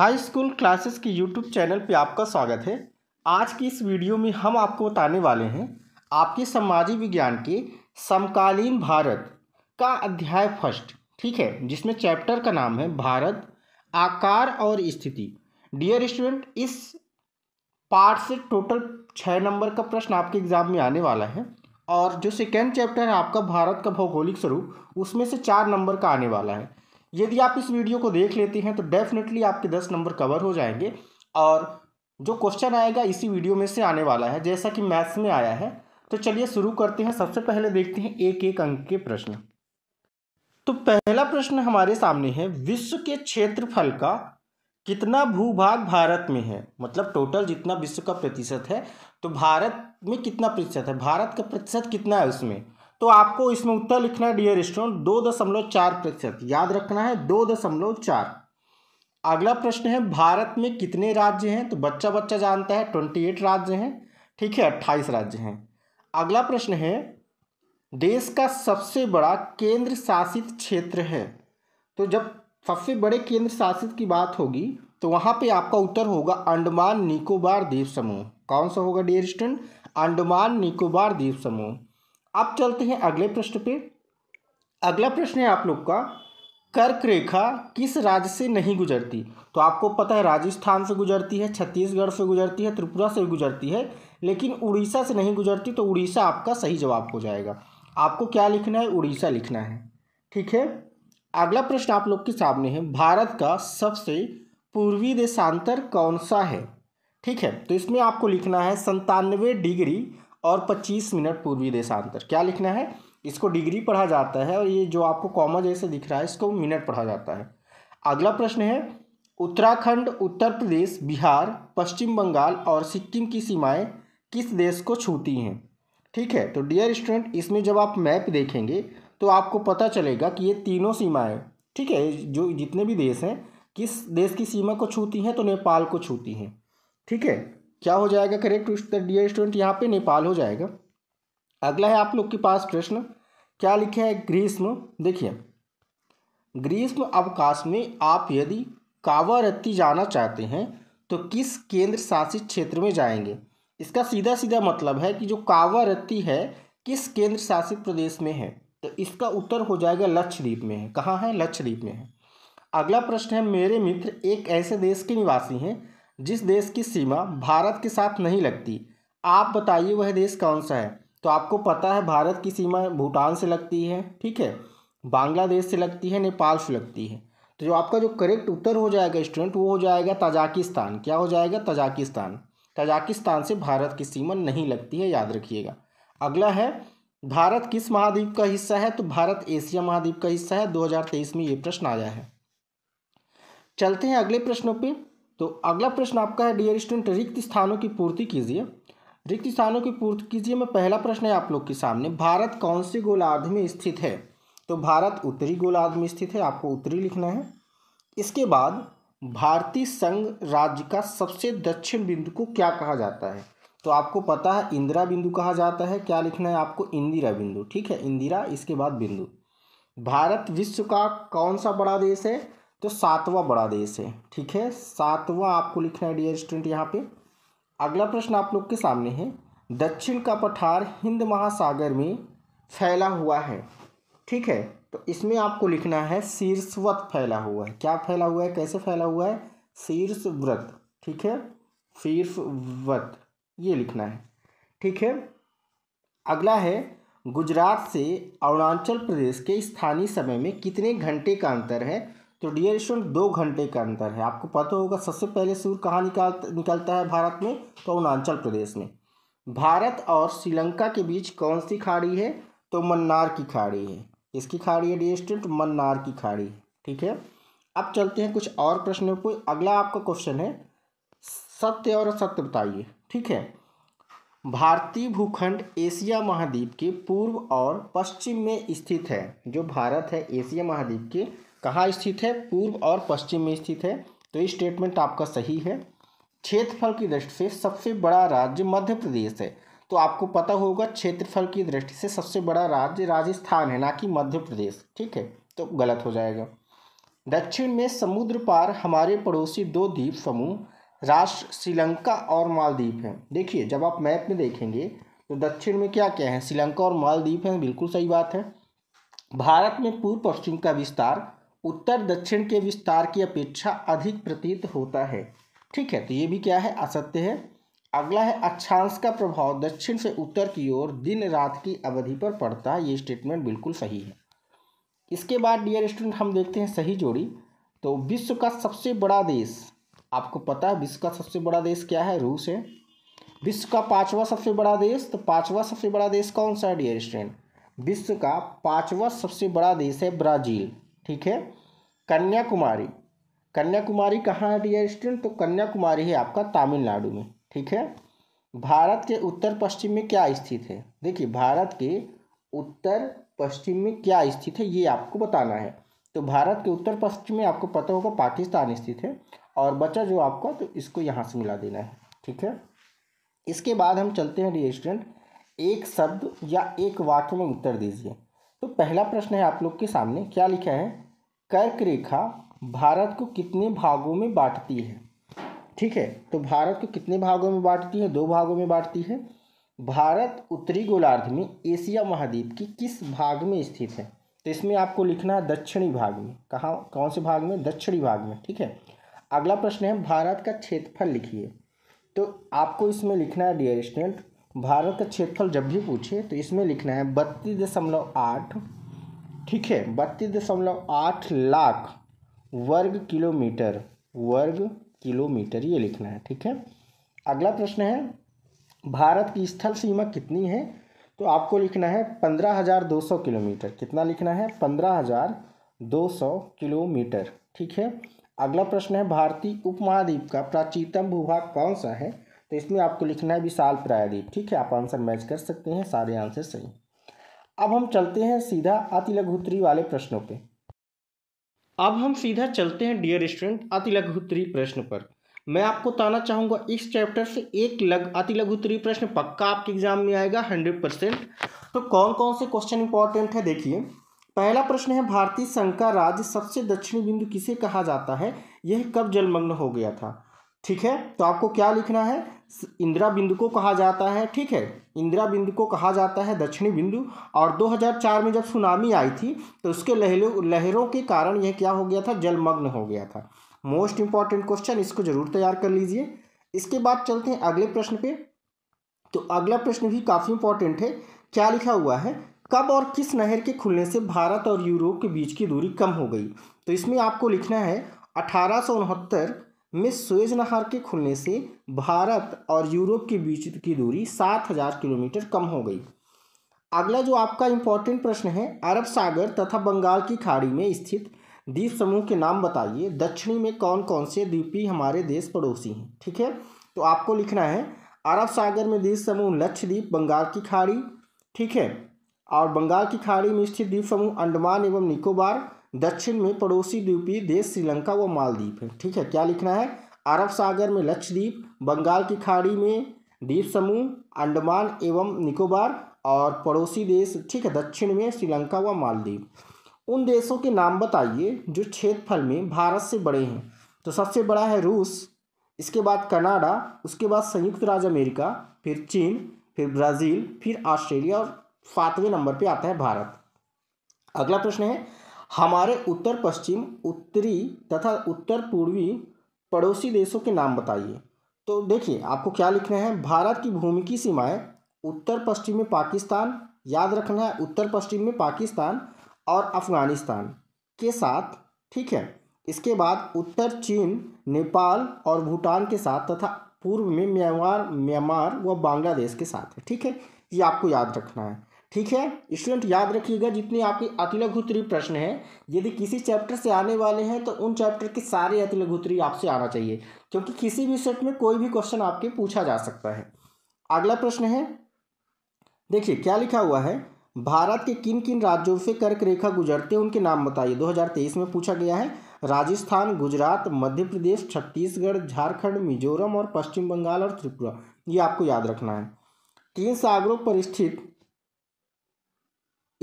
high school classes की YouTube channel पे आपका स्वागत है आज की इस वीडियो में हम आपको बताने वाले हैं आपके सामाजिक विज्ञान के समकालीन भारत का अध्याय फर्स्ट ठीक है जिसमें चैप्टर का नाम है भारत आकार और स्थिति डियर स्टूडेंट इस पार्ट से टोटल छः नंबर का प्रश्न आपके एग्ज़ाम में आने वाला है और जो सेकेंड चैप्टर है आपका भारत का भौगोलिक स्वरूप उसमें से चार नंबर का आने वाला है यदि आप इस वीडियो को देख लेते हैं तो डेफिनेटली आपके दस नंबर कवर हो जाएंगे और जो क्वेश्चन आएगा इसी वीडियो में से आने वाला है जैसा कि मैथ्स में आया है तो चलिए शुरू करते हैं सबसे पहले देखते हैं एक एक अंक के प्रश्न तो पहला प्रश्न हमारे सामने है विश्व के क्षेत्रफल का कितना भूभाग भारत में है मतलब टोटल जितना विश्व का प्रतिशत है तो भारत में कितना प्रतिशत है भारत का प्रतिशत कितना है उसमें तो आपको इसमें उत्तर लिखना है डियर स्टूडेंट दो दशमलव चार प्रतिशत याद रखना है दो दशमलव चार अगला प्रश्न है भारत में कितने राज्य हैं तो बच्चा बच्चा जानता है ट्वेंटी एट राज्य हैं ठीक है अट्ठाईस राज्य हैं अगला प्रश्न है देश का सबसे बड़ा केंद्र शासित क्षेत्र है तो जब सबसे बड़े केंद्र शासित की बात होगी तो वहाँ पर आपका उत्तर होगा अंडमान निकोबार द्वीप समूह कौन सा होगा डियर स्टूडेंट अंडमान निकोबार द्वीप समूह अब चलते हैं अगले प्रश्न पे अगला प्रश्न है आप लोग का कर्क रेखा किस राज्य से नहीं गुजरती तो आपको पता है राजस्थान से गुजरती है छत्तीसगढ़ से गुजरती है त्रिपुरा से गुजरती है लेकिन उड़ीसा से नहीं गुजरती तो उड़ीसा आपका सही जवाब हो जाएगा आपको क्या लिखना है उड़ीसा लिखना है ठीक है अगला प्रश्न आप लोग के सामने है भारत का सबसे पूर्वी देशांतर कौन सा है ठीक है तो इसमें आपको लिखना है संतानवे डिग्री और 25 मिनट पूर्वी देशांतर क्या लिखना है इसको डिग्री पढ़ा जाता है और ये जो आपको कॉमा जैसे दिख रहा है इसको मिनट पढ़ा जाता है अगला प्रश्न है उत्तराखंड उत्तर प्रदेश बिहार पश्चिम बंगाल और सिक्किम की सीमाएं किस देश को छूती हैं ठीक है तो डियर स्टूडेंट इसमें जब आप मैप देखेंगे तो आपको पता चलेगा कि ये तीनों सीमाएं ठीक है जो जितने भी देश हैं किस देश की सीमा को छूती हैं तो नेपाल को छूती हैं ठीक है क्या हो जाएगा करेक्ट डियर स्टूडेंट यहाँ पे नेपाल हो जाएगा अगला है आप लोग के पास प्रश्न क्या लिखे है ग्रीष्म देखिए ग्रीष्म अवकाश में आप यदि कावारत्ती जाना चाहते हैं तो किस केंद्र शासित क्षेत्र में जाएंगे इसका सीधा सीधा मतलब है कि जो कावारत्ती है किस केंद्र शासित प्रदेश में है तो इसका उत्तर हो जाएगा लक्षद्वीप में है कहाँ है लक्षद्वीप में है अगला प्रश्न है मेरे मित्र एक ऐसे देश के निवासी हैं जिस देश की सीमा भारत के साथ नहीं लगती आप बताइए वह देश कौन सा है तो आपको पता है भारत की सीमा भूटान से लगती है ठीक है बांग्लादेश से लगती है नेपाल से लगती है तो जो आपका जो करेक्ट उत्तर हो जाएगा स्टूडेंट वो हो जाएगा ताजाकिस्तान क्या हो जाएगा ताजाकिस्तान ताजाकिस्तान से भारत की सीमा नहीं लगती है याद रखिएगा अगला है भारत किस महाद्वीप का हिस्सा है तो भारत एशिया महाद्वीप का हिस्सा है 2023 में ये प्रश्न आया है चलते हैं अगले प्रश्नों पे तो अगला प्रश्न आपका है डियर स्टूडेंट रिक्त स्थानों की पूर्ति कीजिए रिक्त स्थानों की पूर्ति कीजिए मैं पहला प्रश्न है आप लोग के सामने भारत कौन से गोलार्ध में स्थित है तो भारत उत्तरी गोलार्ध में स्थित है आपको उत्तरी लिखना है इसके बाद भारतीय संघ राज्य का सबसे दक्षिण बिंदु को क्या कहा जाता है तो आपको पता है इंदिरा बिंदु कहा जाता है क्या लिखना है आपको इंदिरा बिंदु ठीक है इंदिरा इसके बाद बिंदु भारत विश्व का कौन सा बड़ा देश है तो सातवां बड़ा देश है ठीक है सातवां आपको लिखना है डियर स्टूडेंट यहाँ पे अगला प्रश्न आप लोग के सामने है दक्षिण का पठार हिंद महासागर में फैला हुआ है ठीक है तो इसमें आपको लिखना है शीर्षवत फैला हुआ है क्या फैला हुआ है कैसे फैला हुआ है शीर्ष व्रत ठीक है शीर्ष व्रत ये लिखना है ठीक है अगला है गुजरात से अरुणाचल प्रदेश के स्थानीय समय में कितने घंटे का अंतर है तो डियर स्टूडेंट दो घंटे का अंतर है आपको पता होगा सबसे पहले सूर्य कहाँ निकाल निकलता है भारत में तो अरुणाचल प्रदेश में भारत और श्रीलंका के बीच कौन सी खाड़ी है तो मन्नार की खाड़ी है इसकी खाड़ी है डियर स्टूडेंट मन्नार की खाड़ी ठीक है अब चलते हैं कुछ और प्रश्नों पर अगला आपका क्वेश्चन है सत्य और असत्य बताइए ठीक है भारतीय भूखंड एशिया महाद्वीप के पूर्व और पश्चिम में स्थित है जो भारत है एशिया महाद्वीप के कहाँ स्थित है पूर्व और पश्चिम में स्थित है तो ये स्टेटमेंट आपका सही है क्षेत्रफल की दृष्टि से सबसे बड़ा राज्य मध्य प्रदेश है तो आपको पता होगा क्षेत्रफल की दृष्टि से सबसे बड़ा राज्य राजस्थान है ना कि मध्य प्रदेश ठीक है तो गलत हो जाएगा दक्षिण में समुद्र पार हमारे पड़ोसी दो द्वीप समूह राष्ट्र श्रीलंका और मालदीप हैं देखिए जब आप मैप में देखेंगे तो दक्षिण में क्या क्या है श्रीलंका और मालदीप हैं बिल्कुल सही बात है भारत में पूर्व पश्चिम का विस्तार उत्तर दक्षिण के विस्तार की अपेक्षा अधिक प्रतीत होता है ठीक है तो ये भी क्या है असत्य है अगला है अक्षांश का प्रभाव दक्षिण से उत्तर की ओर दिन रात की अवधि पर पड़ता है ये स्टेटमेंट बिल्कुल सही है इसके बाद डियर स्टूडेंट हम देखते हैं सही जोड़ी तो विश्व का सबसे बड़ा देश आपको पता है विश्व का सबसे बड़ा देश क्या है रूस है विश्व का पाँचवा सबसे बड़ा देश तो पाँचवा सबसे बड़ा देश कौन सा है डियर स्टूडेंट विश्व का पाँचवा सबसे बड़ा देश है ब्राज़ील ठीक है कन्याकुमारी कन्याकुमारी कहाँ है डियर स्टूडेंट तो कन्याकुमारी है आपका तमिलनाडु में ठीक है भारत के उत्तर पश्चिम में क्या स्थित है देखिए भारत के उत्तर पश्चिम में क्या स्थित है ये आपको बताना है तो भारत के उत्तर पश्चिम में आपको पता होगा पाकिस्तान स्थित है और बचा जो आपका तो इसको यहाँ से मिला देना है ठीक है इसके बाद हम चलते हैं डियर स्टूडेंट एक शब्द या एक वाक्य में उत्तर दीजिए तो पहला प्रश्न है आप लोग के सामने क्या लिखा है कर्क रेखा भारत को कितने भागों में बांटती है ठीक है तो भारत को कितने भागों में बांटती है दो भागों में बांटती है भारत उत्तरी गोलार्ध में एशिया महाद्वीप की किस भाग में स्थित है तो इसमें आपको लिखना है दक्षिणी भाग में कहाँ कौन से भाग में दक्षिणी भाग में ठीक है अगला प्रश्न है भारत का क्षेत्रफल लिखिए तो आपको इसमें लिखना है डियर स्टूडेंट भारत का क्षेत्रफल जब भी पूछे तो इसमें लिखना है बत्तीस दशमलव आठ ठीक है बत्तीस दशमलव आठ लाख वर्ग किलोमीटर वर्ग किलोमीटर ये लिखना है ठीक है अगला प्रश्न है भारत की स्थल सीमा कितनी है तो आपको लिखना है पंद्रह हज़ार दो सौ किलोमीटर कितना लिखना है पंद्रह हज़ार दो सौ किलोमीटर ठीक है अगला प्रश्न है भारतीय उपमहाद्वीप का प्राचीनतम भूभाग कौन सा है तो इसमें आपको लिखना है विशाल प्रायरी ठीक है आप आंसर मैच कर सकते हैं सारे आंसर सही अब हम चलते हैं सीधा अति लघुतरी वाले प्रश्नों पे अब हम सीधा चलते हैं डियर स्टूडेंट अति लघुतरी प्रश्न पर मैं आपको ताना चाहूँगा इस चैप्टर से एक लग अति लघुतरी प्रश्न पक्का आपके एग्जाम में आएगा हंड्रेड परसेंट तो कौन कौन से क्वेश्चन इंपॉर्टेंट है देखिए पहला प्रश्न है भारतीय संघ का राज्य सबसे दक्षिणी बिंदु किसे कहा जाता है यह कब जलमग्न हो गया था ठीक है तो आपको क्या लिखना है इंदिरा बिंदु को कहा जाता है ठीक है इंदिरा बिंदु को कहा जाता है दक्षिणी बिंदु और 2004 में जब सुनामी आई थी तो उसके लहरों लहरों के कारण यह क्या हो गया था जलमग्न हो गया था मोस्ट इंपॉर्टेंट क्वेश्चन इसको जरूर तैयार कर लीजिए इसके बाद चलते हैं अगले प्रश्न पे तो अगला प्रश्न भी काफ़ी इंपॉर्टेंट है क्या लिखा हुआ है कब और किस नहर के खुलने से भारत और यूरोप के बीच की दूरी कम हो गई तो इसमें आपको लिखना है अठारह में सुएज नहर के खुलने से भारत और यूरोप के बीच की दूरी सात हजार किलोमीटर कम हो गई अगला जो आपका इम्पोर्टेंट प्रश्न है अरब सागर तथा बंगाल की खाड़ी में स्थित द्वीप समूह के नाम बताइए दक्षिणी में कौन कौन से द्वीपी हमारे देश पड़ोसी हैं ठीक है तो आपको लिखना है अरब सागर में द्वीप समूह लक्षद्वीप बंगाल की खाड़ी ठीक है और बंगाल की खाड़ी में स्थित द्वीप समूह अंडमान एवं निकोबार दक्षिण में पड़ोसी द्वीपीय देश श्रीलंका व मालदीप है ठीक है क्या लिखना है अरब सागर में लक्षद्वीप बंगाल की खाड़ी में द्वीप समूह अंडमान एवं निकोबार और पड़ोसी देश ठीक है दक्षिण में श्रीलंका व मालदीव उन देशों के नाम बताइए जो क्षेत्रफल में भारत से बड़े हैं तो सबसे बड़ा है रूस इसके बाद कनाडा उसके बाद संयुक्त राज्य अमेरिका फिर चीन फिर ब्राज़ील फिर ऑस्ट्रेलिया और सातवें नंबर पे आता है भारत अगला प्रश्न है हमारे उत्तर पश्चिम उत्तरी तथा उत्तर पूर्वी पड़ोसी देशों के नाम बताइए तो देखिए आपको क्या लिखना है भारत की भूमि की सीमाएं उत्तर पश्चिम में पाकिस्तान याद रखना है उत्तर पश्चिम में पाकिस्तान और अफगानिस्तान के साथ ठीक है इसके बाद उत्तर चीन नेपाल और भूटान के साथ तथा पूर्व में म्यांमार म्यांमार व बांग्लादेश के साथ है ठीक है ये आपको याद रखना है ठीक है स्टूडेंट याद रखिएगा जितनी आपके लघुतरी प्रश्न है यदि किसी चैप्टर से आने वाले हैं तो उन चैप्टर के सारे लघुतरी आपसे आना चाहिए क्योंकि किसी भी सेट में कोई भी क्वेश्चन आपके पूछा जा सकता है अगला प्रश्न है देखिए क्या लिखा हुआ है भारत के किन किन राज्यों से कर्क रेखा गुजरते हैं उनके नाम बताइए 2023 में पूछा गया है राजस्थान गुजरात मध्य प्रदेश छत्तीसगढ़ झारखंड मिजोरम और पश्चिम बंगाल और त्रिपुरा ये आपको याद रखना है तीन सागरों पर स्थित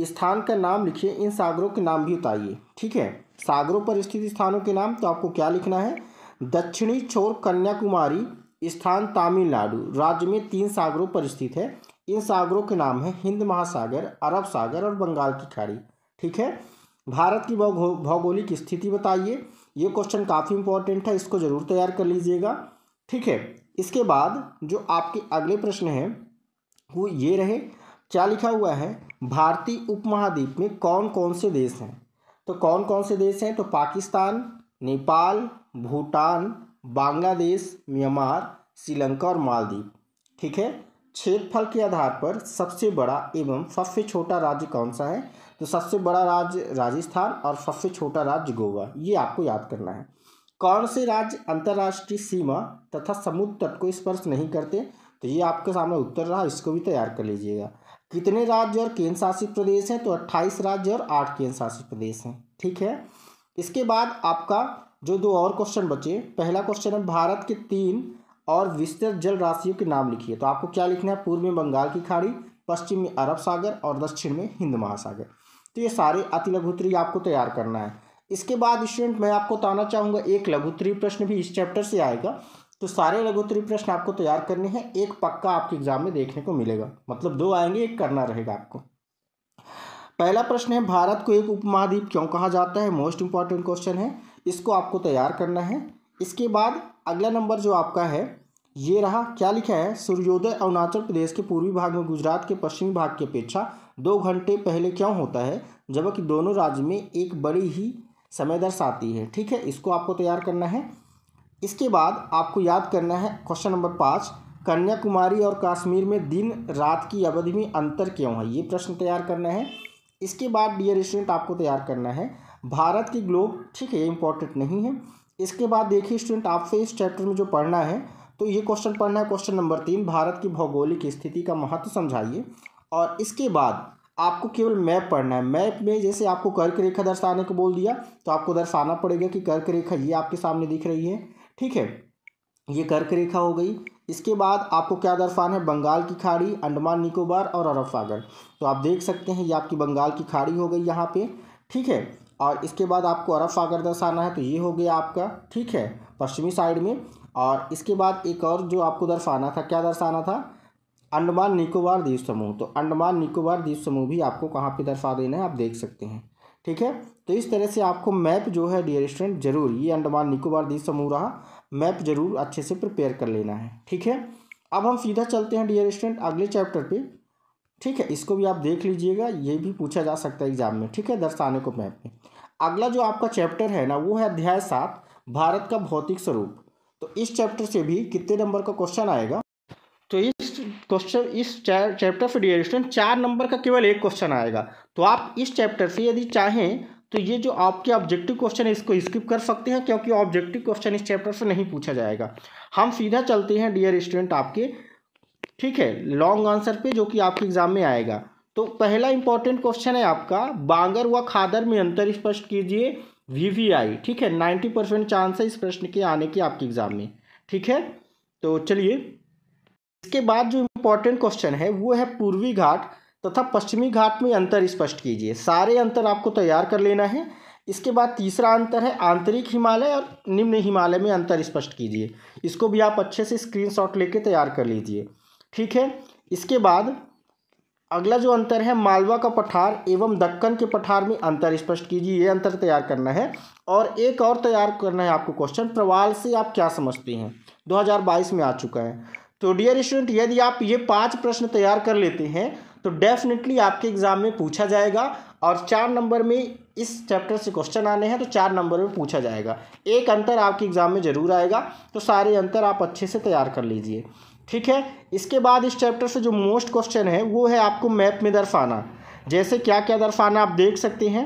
स्थान का नाम लिखिए इन सागरों के नाम भी उतारिए ठीक है सागरों पर स्थित स्थानों के नाम तो आपको क्या लिखना है दक्षिणी छोर कन्याकुमारी स्थान तमिलनाडु राज्य में तीन सागरों पर स्थित है इन सागरों के नाम हैं हिंद महासागर अरब सागर और बंगाल की खाड़ी ठीक है भारत की भौगोलिक स्थिति बताइए ये क्वेश्चन काफ़ी इंपॉर्टेंट है इसको ज़रूर तैयार कर लीजिएगा ठीक है इसके बाद जो आपके अगले प्रश्न हैं वो ये रहे क्या लिखा हुआ है भारतीय उपमहाद्वीप में कौन कौन से देश हैं तो कौन कौन से देश हैं तो पाकिस्तान नेपाल भूटान बांग्लादेश म्यांमार श्रीलंका और मालदीव ठीक है क्षेत्रफल के आधार पर सबसे बड़ा एवं सबसे छोटा राज्य कौन सा है तो सबसे बड़ा राज्य राजस्थान और सबसे छोटा राज्य गोवा ये आपको याद करना है कौन से राज्य अंतर्राष्ट्रीय सीमा तथा समुद्र तट को स्पर्श नहीं करते तो ये आपके सामने उत्तर रहा इसको भी तैयार कर लीजिएगा कितने राज्य और केंद्र शासित प्रदेश हैं तो अट्ठाईस राज्य और आठ केंद्र शासित प्रदेश हैं ठीक है इसके बाद आपका जो दो और क्वेश्चन बचे पहला क्वेश्चन है भारत के तीन और विस्तृत जल राशियों के नाम लिखिए तो आपको क्या लिखना है पूर्व में बंगाल की खाड़ी पश्चिम में अरब सागर और दक्षिण में हिंद महासागर तो ये सारे अति लघुत्री आपको तैयार करना है इसके बाद स्टूडेंट मैं आपको बताना चाहूँगा एक लघुत्री प्रश्न भी इस चैप्टर से आएगा तो सारे लघु प्रश्न आपको तैयार करने हैं एक पक्का आपके एग्जाम में देखने को मिलेगा मतलब दो आएंगे एक करना रहेगा आपको पहला प्रश्न है भारत को एक उपमहाद्वीप क्यों कहा जाता है मोस्ट इंपॉर्टेंट क्वेश्चन है इसको आपको तैयार करना है इसके बाद अगला नंबर जो आपका है ये रहा क्या लिखा है सूर्योदय अरुणाचल प्रदेश के पूर्वी भाग में गुजरात के पश्चिमी भाग की अपेक्षा दो घंटे पहले क्यों होता है जबकि दोनों राज्य में एक बड़ी ही समय दर्शाती है ठीक है इसको आपको तैयार करना है इसके बाद आपको याद करना है क्वेश्चन नंबर पाँच कन्याकुमारी और कश्मीर में दिन रात की अवधि में अंतर क्यों है ये प्रश्न तैयार करना है इसके बाद डियर स्टूडेंट आपको तैयार करना है भारत की ग्लोब ठीक है इंपॉर्टेंट नहीं है इसके बाद देखिए स्टूडेंट आपसे इस चैप्टर में जो पढ़ना है तो ये क्वेश्चन पढ़ना है क्वेश्चन नंबर तीन भारत की भौगोलिक स्थिति का महत्व समझाइए और इसके बाद आपको केवल मैप पढ़ना है मैप में जैसे आपको कर्क रेखा दर्शाने को बोल दिया तो आपको दर्शाना पड़ेगा कि कर्क रेखा ये आपके सामने दिख रही है ठीक है ये कर्क रेखा हो गई इसके बाद आपको क्या दर्शाना है बंगाल की खाड़ी अंडमान निकोबार और अरब सागर तो आप देख सकते हैं ये आपकी बंगाल की खाड़ी हो गई यहाँ पे ठीक है और इसके बाद आपको अरब सागर दर्शाना है तो ये हो गया आपका ठीक है पश्चिमी साइड में और इसके बाद एक और जो आपको दर्शाना था क्या दर्शाना था अंडमान निकोबार द्वीप समूह तो अंडमान निकोबार द्वीप समूह भी आपको कहाँ पर दर्शा देना है आप देख सकते हैं ठीक है तो इस तरह से आपको मैप जो है डियर स्टूडेंट जरूर ये अंडमान निकोबार द्वीप समूह रहा मैप जरूर अच्छे से प्रिपेयर कर लेना है ठीक है अब हम सीधा चलते हैं डियर स्टूडेंट अगले चैप्टर पे ठीक है इसको भी आप देख लीजिएगा ये भी पूछा जा सकता है एग्जाम में ठीक है दर्शाने को मैप में अगला जो आपका चैप्टर है ना वो है अध्याय सात भारत का भौतिक स्वरूप तो इस चैप्टर से भी कितने नंबर का क्वेश्चन आएगा तो इस क्वेश्चन इस चैप्टर से रिलेशन चार नंबर का केवल एक क्वेश्चन आएगा तो आप इस चैप्टर से यदि चाहें तो ये जो आपके ऑब्जेक्टिव क्वेश्चन है इसको स्किप कर सकते हैं क्योंकि ऑब्जेक्टिव क्वेश्चन इस चैप्टर से नहीं पूछा जाएगा हम सीधा चलते हैं डियर स्टूडेंट आपके ठीक है लॉन्ग आंसर पे जो कि आपके एग्जाम में आएगा तो पहला इंपॉर्टेंट क्वेश्चन है आपका बांगर व खादर में अंतर स्पष्ट कीजिए वीवीआई ठीक है नाइन्टी परसेंट चांस है इस प्रश्न के आने के आपके एग्जाम में ठीक है तो चलिए इसके बाद जो इंपॉर्टेंट क्वेश्चन है वो है पूर्वी घाट तथा पश्चिमी घाट में अंतर स्पष्ट कीजिए सारे अंतर आपको तैयार कर लेना है इसके बाद तीसरा अंतर है आंतरिक हिमालय और निम्न हिमालय में अंतर स्पष्ट कीजिए इसको भी आप अच्छे से स्क्रीनशॉट लेके तैयार कर लीजिए ठीक है इसके बाद अगला जो अंतर है मालवा का पठार एवं दक्कन के पठार में अंतर स्पष्ट कीजिए ये अंतर तैयार करना है और एक और तैयार करना है आपको क्वेश्चन प्रवाल से आप क्या समझते हैं 2022 में आ चुका है तो डियर स्टूडेंट यदि आप ये पाँच प्रश्न तैयार कर लेते हैं तो डेफिनेटली आपके एग्जाम में पूछा जाएगा और चार नंबर में इस चैप्टर से क्वेश्चन आने हैं तो चार नंबर में पूछा जाएगा एक अंतर आपके एग्जाम में जरूर आएगा तो सारे अंतर आप अच्छे से तैयार कर लीजिए ठीक है इसके बाद इस चैप्टर से जो मोस्ट क्वेश्चन है वो है आपको मैप में दर्शाना जैसे क्या क्या दर्शाना आप देख सकते हैं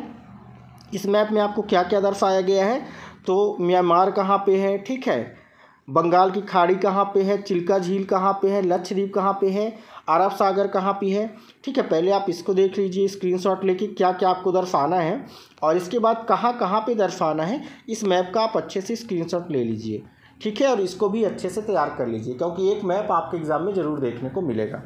इस मैप में आपको क्या क्या दर्शाया गया है तो म्यांमार कहाँ पे है ठीक है बंगाल की खाड़ी कहाँ पे है चिल्का झील कहाँ पे है लक्षद्वीप कहाँ पे है अरब सागर कहाँ पे है ठीक है पहले आप इसको देख लीजिए स्क्रीनशॉट लेके क्या क्या आपको दर्शाना है और इसके बाद कहाँ कहाँ पे दर्शाना है इस मैप का आप अच्छे से स्क्रीनशॉट ले लीजिए ठीक है और इसको भी अच्छे से तैयार कर लीजिए क्योंकि एक मैप आपके एग्ज़ाम में ज़रूर देखने को मिलेगा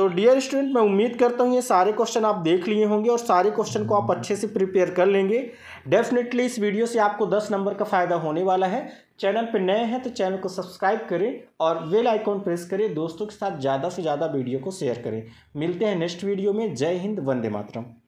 तो डियर स्टूडेंट मैं उम्मीद करता हूँ ये सारे क्वेश्चन आप देख लिए होंगे और सारे क्वेश्चन को आप अच्छे से प्रिपेयर कर लेंगे डेफिनेटली इस वीडियो से आपको दस नंबर का फ़ायदा होने वाला है चैनल पर नए हैं तो चैनल को सब्सक्राइब करें और वेल आइकॉन प्रेस करें दोस्तों के साथ ज़्यादा से ज़्यादा वीडियो को शेयर करें मिलते हैं नेक्स्ट वीडियो में जय हिंद वंदे मातरम